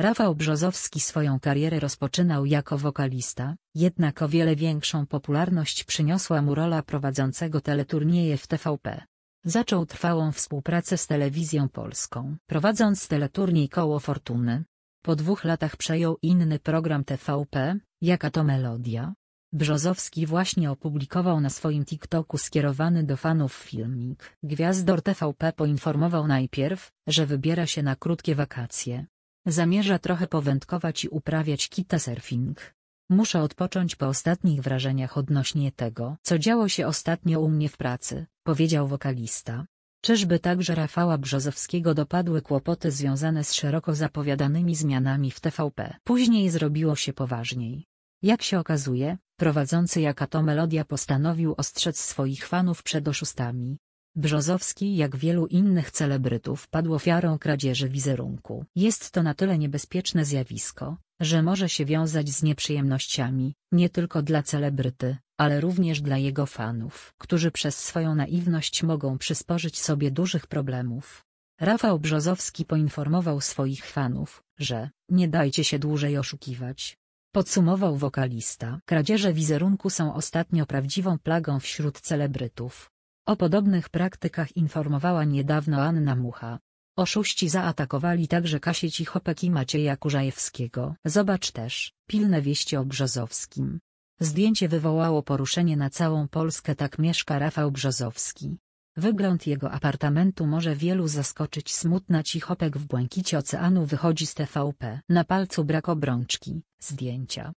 Rafał Brzozowski swoją karierę rozpoczynał jako wokalista, jednak o wiele większą popularność przyniosła mu rola prowadzącego teleturnieje w TVP. Zaczął trwałą współpracę z Telewizją Polską, prowadząc teleturniej Koło Fortuny. Po dwóch latach przejął inny program TVP, Jaka to melodia? Brzozowski właśnie opublikował na swoim TikToku skierowany do fanów filmik. Gwiazdor TVP poinformował najpierw, że wybiera się na krótkie wakacje, Zamierza trochę powędkować i uprawiać kitesurfing. surfing. Muszę odpocząć po ostatnich wrażeniach odnośnie tego, co działo się ostatnio u mnie w pracy, powiedział wokalista. Czyżby także Rafała Brzozowskiego dopadły kłopoty związane z szeroko zapowiadanymi zmianami w TVP? Później zrobiło się poważniej. Jak się okazuje, prowadzący jaka to melodia postanowił ostrzec swoich fanów przed oszustami. Brzozowski jak wielu innych celebrytów padł ofiarą kradzieży wizerunku. Jest to na tyle niebezpieczne zjawisko, że może się wiązać z nieprzyjemnościami, nie tylko dla celebryty, ale również dla jego fanów, którzy przez swoją naiwność mogą przysporzyć sobie dużych problemów. Rafał Brzozowski poinformował swoich fanów, że nie dajcie się dłużej oszukiwać. Podsumował wokalista. Kradzieże wizerunku są ostatnio prawdziwą plagą wśród celebrytów, o podobnych praktykach informowała niedawno Anna Mucha. Oszuści zaatakowali także Kasię Cichopek i Macieja Kurzajewskiego. Zobacz też, pilne wieści o Brzozowskim. Zdjęcie wywołało poruszenie na całą Polskę tak mieszka Rafał Brzozowski. Wygląd jego apartamentu może wielu zaskoczyć smutna Cichopek w błękicie oceanu wychodzi z TVP. Na palcu brak obrączki, zdjęcia.